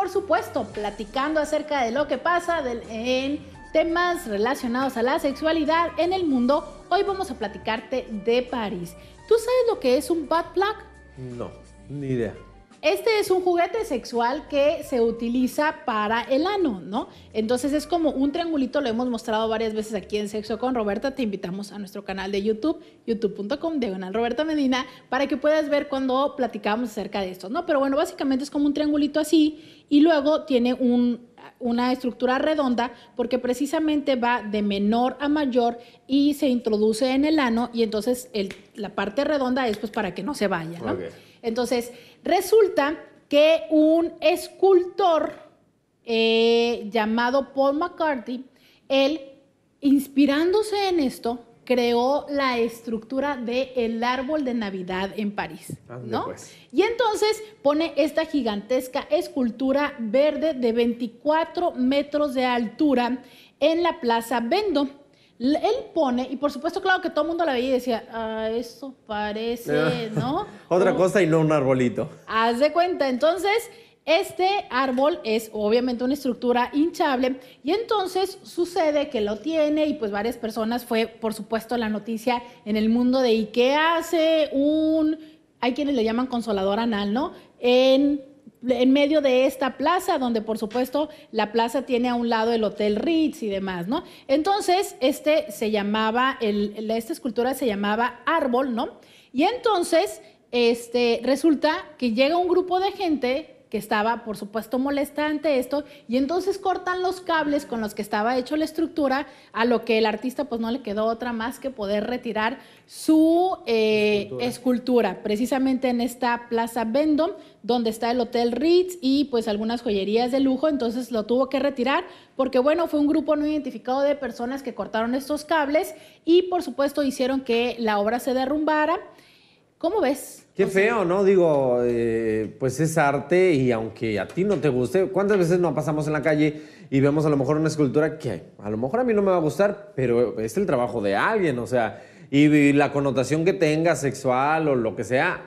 por supuesto, platicando acerca de lo que pasa en temas relacionados a la sexualidad en el mundo. Hoy vamos a platicarte de París. ¿Tú sabes lo que es un bad plug? No, ni idea. Este es un juguete sexual que se utiliza para el ano, ¿no? Entonces es como un triangulito, lo hemos mostrado varias veces aquí en Sexo con Roberta. Te invitamos a nuestro canal de YouTube, youtube.com, diagonal Roberta Medina, para que puedas ver cuando platicamos acerca de esto, ¿no? Pero bueno, básicamente es como un triangulito así y luego tiene una estructura redonda porque precisamente va de menor a mayor y se introduce en el ano y entonces la parte redonda es pues para que no se vaya, ¿no? Entonces, resulta que un escultor eh, llamado Paul McCarthy, él, inspirándose en esto, creó la estructura de árbol de Navidad en París, ¿no? Pues. Y entonces pone esta gigantesca escultura verde de 24 metros de altura en la Plaza Vendôme. Él pone, y por supuesto, claro que todo el mundo la veía y decía, ah, eso parece, ¿no? Otra uh. cosa y no un arbolito. Haz de cuenta. Entonces, este árbol es obviamente una estructura hinchable y entonces sucede que lo tiene y pues varias personas fue por supuesto la noticia en el mundo de ¿y qué hace un, hay quienes le llaman consolador anal, ¿no? En en medio de esta plaza, donde por supuesto la plaza tiene a un lado el Hotel Ritz y demás, ¿no? Entonces, este se llamaba, esta escultura se llamaba Árbol, ¿no? Y entonces, este, resulta que llega un grupo de gente que estaba, por supuesto, molesta ante esto, y entonces cortan los cables con los que estaba hecho la estructura, a lo que el artista pues no le quedó otra más que poder retirar su eh, escultura. precisamente en esta Plaza Vendom, donde está el Hotel Ritz y pues algunas joyerías de lujo, entonces lo tuvo que retirar, porque bueno, fue un grupo no identificado de personas que cortaron estos cables y por supuesto hicieron que la obra se derrumbara. ¿Cómo ves? Qué feo, ¿no? Digo, eh, pues es arte y aunque a ti no te guste, ¿cuántas veces no pasamos en la calle y vemos a lo mejor una escultura que a lo mejor a mí no me va a gustar, pero es el trabajo de alguien, o sea, y, y la connotación que tenga sexual o lo que sea,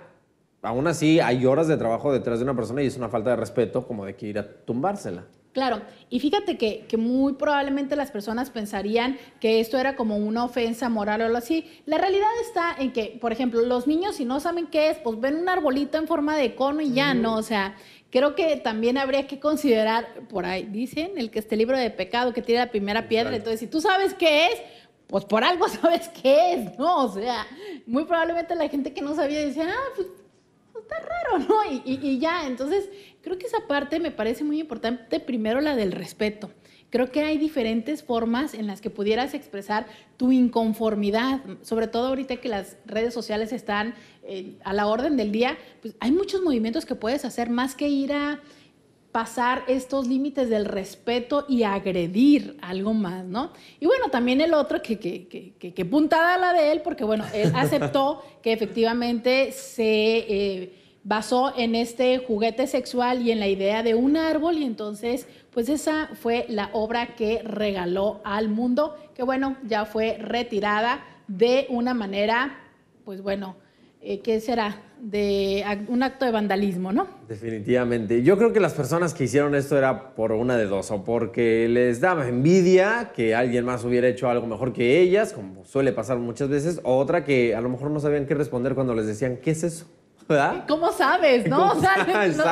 aún así hay horas de trabajo detrás de una persona y es una falta de respeto como de que ir a tumbársela. Claro, y fíjate que, muy probablemente las personas pensarían que esto era como una ofensa moral o algo así. La realidad está en que, por ejemplo, los niños si no saben qué es, pues ven un arbolito en forma de cono y ya, ¿no? O sea, creo que también habría que considerar, por ahí dicen, el que este libro de pecado que tiene la primera piedra, entonces si tú sabes qué es, pues por algo sabes qué es, ¿no? O sea, muy probablemente la gente que no sabía decía, ah, pues, pues está raro, ¿no? y, ya, entonces Creo que esa parte me parece muy importante, primero la del respeto. Creo que hay diferentes formas en las que pudieras expresar tu inconformidad, sobre todo ahorita que las redes sociales están eh, a la orden del día, pues hay muchos movimientos que puedes hacer más que ir a pasar estos límites del respeto y agredir algo más, ¿no? Y bueno, también el otro, que, que, que, puntada la de él, porque bueno, él aceptó que efectivamente se... Eh, basó en este juguete sexual y en la idea de un árbol y entonces pues esa fue la obra que regaló al mundo, que bueno, ya fue retirada de una manera, pues bueno, eh, ¿qué será? De un acto de vandalismo, ¿no? Definitivamente. Yo creo que las personas que hicieron esto era por una de dos, o porque les daba envidia que alguien más hubiera hecho algo mejor que ellas, como suele pasar muchas veces, o otra que a lo mejor no sabían qué responder cuando les decían, ¿qué es eso? ¿Verdad? ¿Cómo sabes, no? o sea,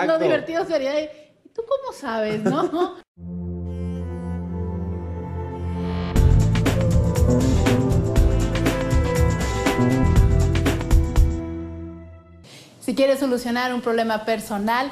lo divertido sería, ¿y tú cómo sabes, no? si quieres solucionar un problema personal,